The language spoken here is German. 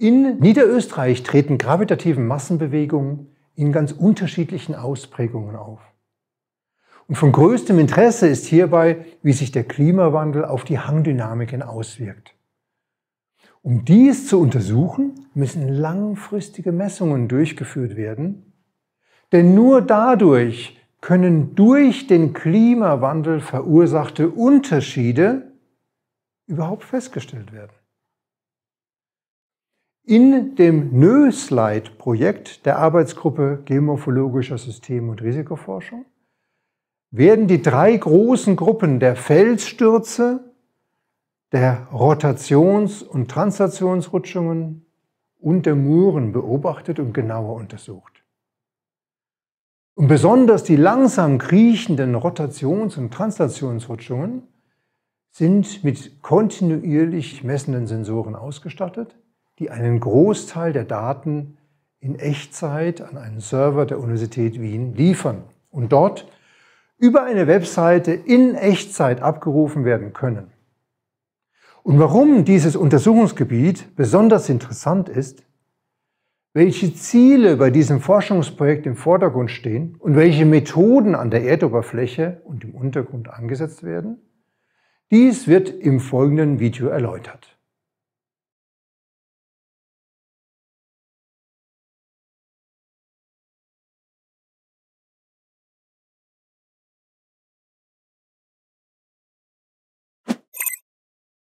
In Niederösterreich treten gravitative Massenbewegungen in ganz unterschiedlichen Ausprägungen auf. Und von größtem Interesse ist hierbei, wie sich der Klimawandel auf die Hangdynamiken auswirkt. Um dies zu untersuchen, müssen langfristige Messungen durchgeführt werden, denn nur dadurch können durch den Klimawandel verursachte Unterschiede überhaupt festgestellt werden. In dem NÖSLIDE-Projekt der Arbeitsgruppe Geomorphologischer System- und Risikoforschung werden die drei großen Gruppen der Felsstürze, der Rotations- und Translationsrutschungen und der Muren beobachtet und genauer untersucht. Und besonders die langsam kriechenden Rotations- und Translationsrutschungen sind mit kontinuierlich messenden Sensoren ausgestattet die einen Großteil der Daten in Echtzeit an einen Server der Universität Wien liefern und dort über eine Webseite in Echtzeit abgerufen werden können. Und warum dieses Untersuchungsgebiet besonders interessant ist, welche Ziele bei diesem Forschungsprojekt im Vordergrund stehen und welche Methoden an der Erdoberfläche und im Untergrund angesetzt werden, dies wird im folgenden Video erläutert.